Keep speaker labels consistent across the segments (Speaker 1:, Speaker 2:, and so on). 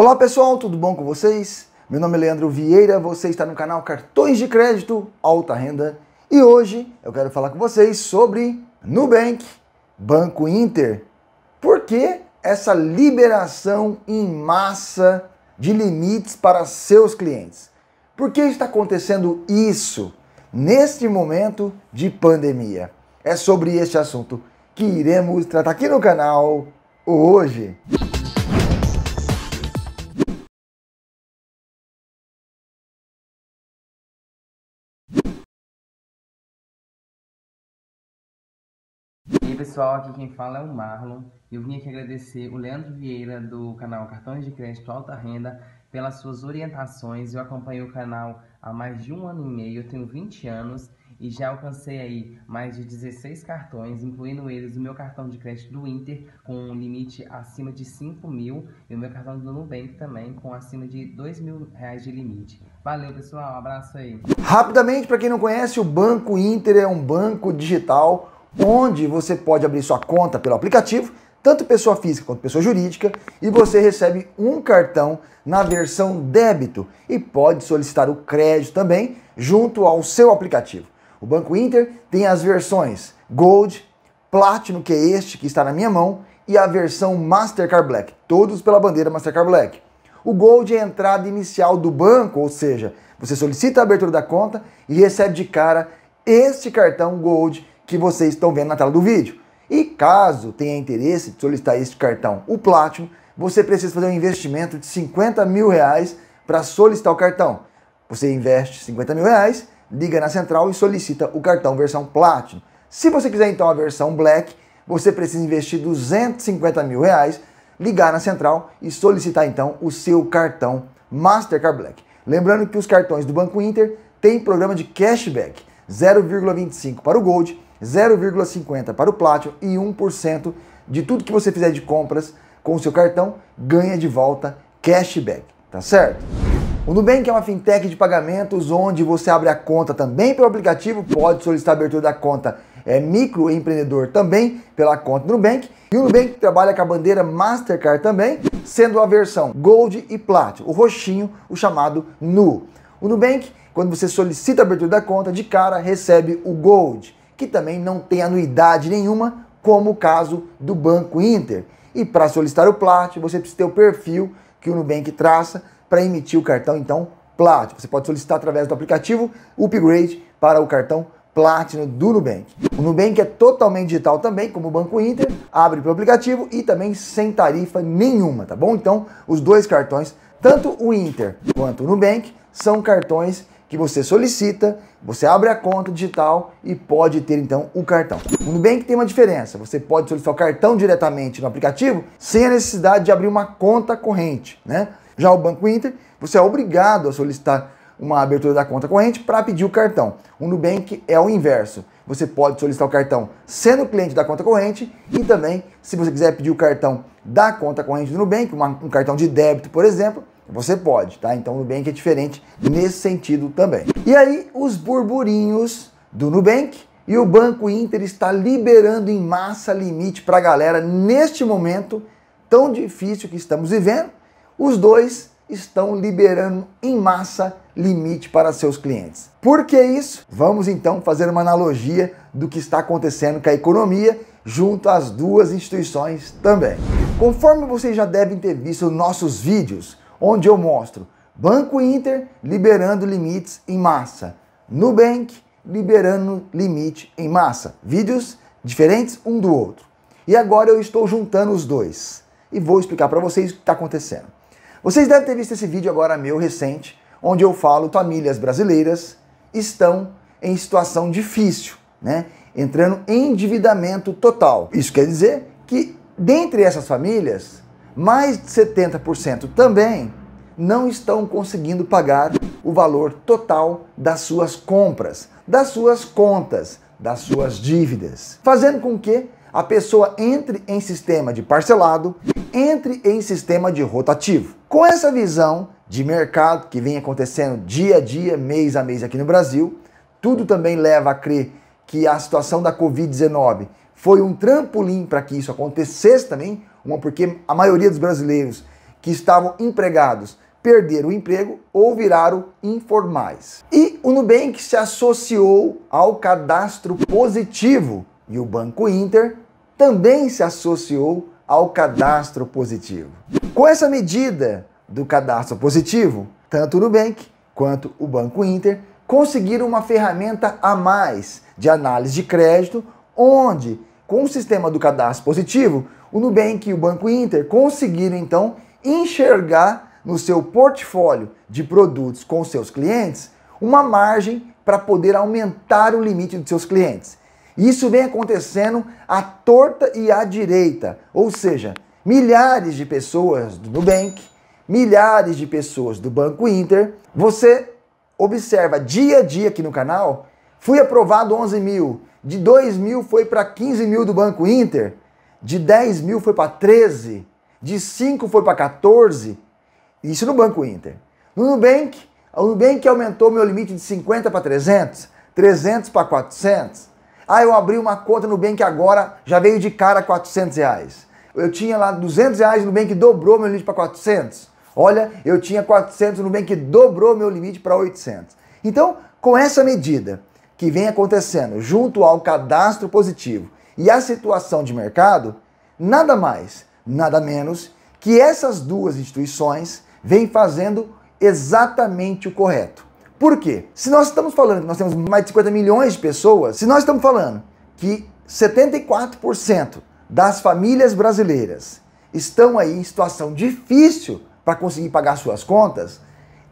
Speaker 1: Olá pessoal, tudo bom com vocês? Meu nome é Leandro Vieira, você está no canal Cartões de Crédito Alta Renda e hoje eu quero falar com vocês sobre Nubank, Banco Inter. Por que essa liberação em massa de limites para seus clientes? Por que está acontecendo isso neste momento de pandemia? É sobre este assunto que iremos tratar aqui no canal hoje. pessoal, aqui quem fala é o Marlon. Eu vim aqui agradecer o Leandro Vieira do canal Cartões de Crédito Alta Renda pelas suas orientações. Eu acompanho o canal há mais de um ano e meio, eu tenho 20 anos e já alcancei aí mais de 16 cartões, incluindo eles o meu cartão de crédito do Inter com um limite acima de 5 mil e o meu cartão do Nubank também com acima de 2 mil reais de limite. Valeu pessoal, um abraço aí. Rapidamente, para quem não conhece, o Banco Inter é um banco digital onde você pode abrir sua conta pelo aplicativo, tanto pessoa física quanto pessoa jurídica, e você recebe um cartão na versão débito e pode solicitar o crédito também junto ao seu aplicativo. O Banco Inter tem as versões Gold, Platinum, que é este que está na minha mão, e a versão Mastercard Black, todos pela bandeira Mastercard Black. O Gold é a entrada inicial do banco, ou seja, você solicita a abertura da conta e recebe de cara este cartão Gold que vocês estão vendo na tela do vídeo. E caso tenha interesse de solicitar este cartão, o Platinum, você precisa fazer um investimento de 50 mil reais para solicitar o cartão. Você investe 50 mil reais, liga na central e solicita o cartão versão Platinum. Se você quiser então a versão Black, você precisa investir 250 mil reais, ligar na central e solicitar então o seu cartão Mastercard Black. Lembrando que os cartões do Banco Inter têm programa de cashback 0,25 para o Gold 0,50% para o Platinum e 1% de tudo que você fizer de compras com o seu cartão ganha de volta cashback, tá certo? O Nubank é uma fintech de pagamentos onde você abre a conta também pelo aplicativo, pode solicitar a abertura da conta é microempreendedor também pela conta do Nubank. E o Nubank trabalha com a bandeira Mastercard também, sendo a versão Gold e Plat, o roxinho, o chamado Nu. O Nubank, quando você solicita a abertura da conta, de cara recebe o Gold que também não tem anuidade nenhuma, como o caso do Banco Inter. E para solicitar o Plat, você precisa ter o perfil que o Nubank traça para emitir o cartão, então, Plat. Você pode solicitar através do aplicativo upgrade para o cartão Platinum do Nubank. O Nubank é totalmente digital também, como o Banco Inter, abre pelo aplicativo e também sem tarifa nenhuma, tá bom? Então, os dois cartões, tanto o Inter quanto o Nubank, são cartões que você solicita, você abre a conta digital e pode ter então o cartão. O Nubank tem uma diferença, você pode solicitar o cartão diretamente no aplicativo sem a necessidade de abrir uma conta corrente, né? Já o Banco Inter, você é obrigado a solicitar uma abertura da conta corrente para pedir o cartão. O Nubank é o inverso. Você pode solicitar o cartão sendo cliente da conta corrente e também, se você quiser pedir o cartão da conta corrente do Nubank, uma, um cartão de débito, por exemplo, você pode, tá? Então o Nubank é diferente nesse sentido também. E aí, os burburinhos do Nubank e o Banco Inter está liberando em massa limite para a galera neste momento tão difícil que estamos vivendo. Os dois estão liberando em massa limite para seus clientes. Por que isso? Vamos então fazer uma analogia do que está acontecendo com a economia junto às duas instituições também. Conforme vocês já devem ter visto nossos vídeos, onde eu mostro Banco Inter liberando limites em massa, Nubank liberando limite em massa. Vídeos diferentes um do outro. E agora eu estou juntando os dois e vou explicar para vocês o que está acontecendo. Vocês devem ter visto esse vídeo agora meu recente, onde eu falo famílias brasileiras estão em situação difícil, né? Entrando em endividamento total. Isso quer dizer que dentre essas famílias, mais de 70% também não estão conseguindo pagar o valor total das suas compras, das suas contas, das suas dívidas, fazendo com que a pessoa entre em sistema de parcelado, entre em sistema de rotativo. Com essa visão de mercado que vem acontecendo dia a dia, mês a mês aqui no Brasil, tudo também leva a crer que a situação da Covid-19 foi um trampolim para que isso acontecesse também, uma porque a maioria dos brasileiros que estavam empregados perderam o emprego ou viraram informais. E o Nubank se associou ao cadastro positivo e o Banco Inter também se associou ao cadastro positivo. Com essa medida do cadastro positivo, tanto o Nubank quanto o Banco Inter conseguiram uma ferramenta a mais de análise de crédito, onde, com o sistema do cadastro positivo, o Nubank e o Banco Inter conseguiram então enxergar no seu portfólio de produtos com seus clientes uma margem para poder aumentar o limite dos seus clientes. Isso vem acontecendo à torta e à direita, ou seja, milhares de pessoas do Nubank, milhares de pessoas do Banco Inter. Você observa dia a dia aqui no canal, fui aprovado 11 mil, de 2 mil foi para 15 mil do Banco Inter, de 10 mil foi para 13, de 5 foi para 14, isso no Banco Inter. No Nubank, o Nubank aumentou meu limite de 50 para 300, 300 para 400. Ah, eu abri uma conta no Nubank agora, já veio de cara 400 reais. Eu tinha lá 200 reais, no Nubank dobrou meu limite para 400. Olha, eu tinha 400, no Nubank dobrou meu limite para 800. Então, com essa medida que vem acontecendo junto ao cadastro positivo e a situação de mercado, nada mais, nada menos que essas duas instituições vêm fazendo exatamente o correto. Por quê? Se nós estamos falando que nós temos mais de 50 milhões de pessoas, se nós estamos falando que 74% das famílias brasileiras estão aí em situação difícil para conseguir pagar suas contas,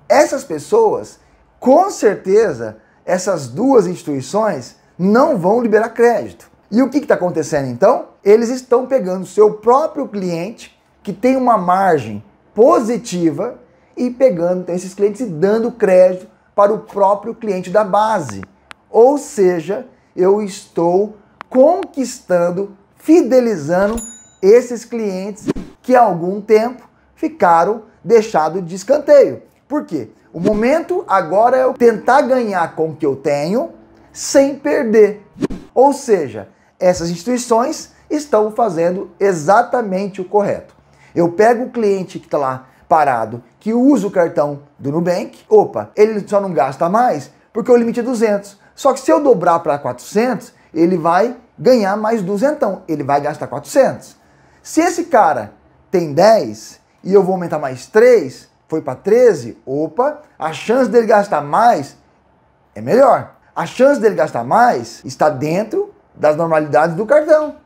Speaker 1: essas pessoas, com certeza, essas duas instituições não vão liberar crédito. E o que está acontecendo então? Eles estão pegando seu próprio cliente, que tem uma margem positiva, e pegando então, esses clientes e dando crédito para o próprio cliente da base. Ou seja, eu estou conquistando, fidelizando esses clientes que há algum tempo ficaram deixados de escanteio. Por quê? O momento agora é eu tentar ganhar com o que eu tenho sem perder. Ou seja, essas instituições estão fazendo exatamente o correto. Eu pego o cliente que está lá parado, que usa o cartão do Nubank, opa, ele só não gasta mais porque o limite é 200. Só que se eu dobrar para 400, ele vai ganhar mais duzentão, ele vai gastar 400. Se esse cara tem 10 e eu vou aumentar mais 3, foi para 13, opa, a chance dele gastar mais é melhor. A chance dele gastar mais está dentro das normalidades do cartão,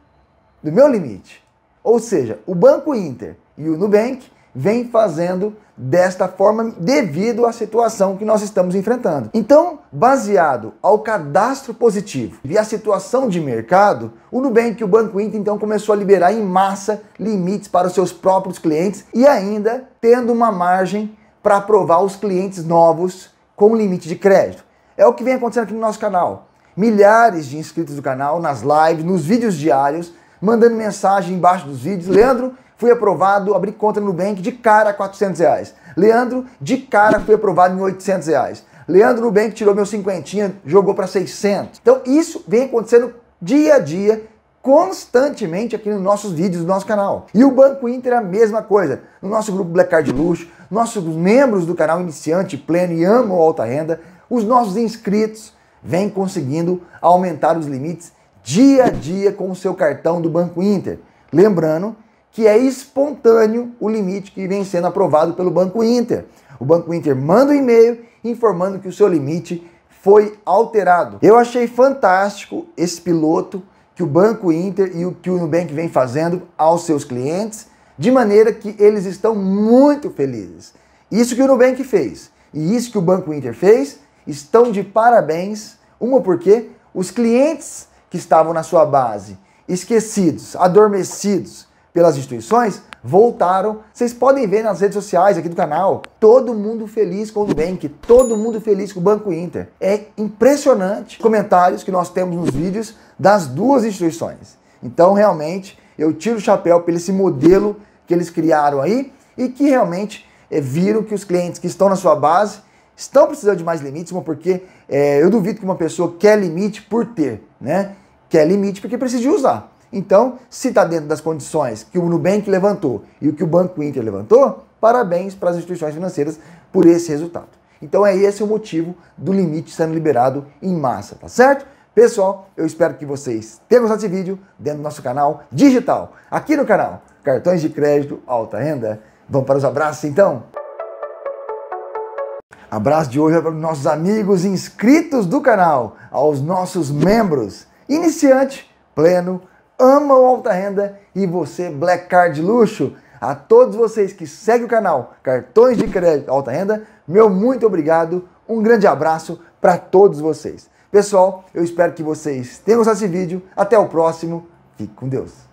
Speaker 1: do meu limite. Ou seja, o Banco Inter e o Nubank vem fazendo desta forma devido à situação que nós estamos enfrentando. Então, baseado ao cadastro positivo e à situação de mercado, o Nubank e o Banco Inter então começou a liberar em massa limites para os seus próprios clientes e ainda tendo uma margem para aprovar os clientes novos com limite de crédito. É o que vem acontecendo aqui no nosso canal milhares de inscritos do canal, nas lives, nos vídeos diários, mandando mensagem embaixo dos vídeos. Leandro, fui aprovado, abri conta no Nubank de cara 400 reais. Leandro, de cara fui aprovado em 800 reais. Leandro Nubank tirou meu cinquentinha, jogou para 600. Então isso vem acontecendo dia a dia, constantemente aqui nos nossos vídeos, do nosso canal. E o Banco Inter é a mesma coisa. No nosso grupo Black Card Luxo, nossos membros do canal Iniciante, Pleno e Amo Alta Renda, os nossos inscritos, vem conseguindo aumentar os limites dia a dia com o seu cartão do Banco Inter. Lembrando que é espontâneo o limite que vem sendo aprovado pelo Banco Inter. O Banco Inter manda um e-mail informando que o seu limite foi alterado. Eu achei fantástico esse piloto que o Banco Inter e o que o Nubank vem fazendo aos seus clientes, de maneira que eles estão muito felizes. Isso que o Nubank fez e isso que o Banco Inter fez estão de parabéns. Uma porque os clientes que estavam na sua base, esquecidos, adormecidos pelas instituições, voltaram. Vocês podem ver nas redes sociais aqui do canal, todo mundo feliz com o Nubank, todo mundo feliz com o Banco Inter. É impressionante os comentários que nós temos nos vídeos das duas instituições. Então, realmente, eu tiro o chapéu pelo esse modelo que eles criaram aí e que realmente é, viram que os clientes que estão na sua base estão precisando de mais limites, porque é, eu duvido que uma pessoa quer limite por ter, né? Quer limite porque precisa de usar. Então, se está dentro das condições que o Nubank levantou e o que o Banco Inter levantou, parabéns para as instituições financeiras por esse resultado. Então é esse o motivo do limite sendo liberado em massa, tá certo? Pessoal, eu espero que vocês tenham gostado desse vídeo dentro do nosso canal digital. Aqui no canal Cartões de Crédito Alta Renda. Vamos para os abraços então? Abraço de hoje é para nossos amigos inscritos do canal, aos nossos membros, iniciante, pleno, ama o alta renda e você black card luxo. A todos vocês que seguem o canal Cartões de Crédito Alta Renda, meu muito obrigado, um grande abraço para todos vocês. Pessoal, eu espero que vocês tenham gostado desse vídeo. Até o próximo. Fique com Deus.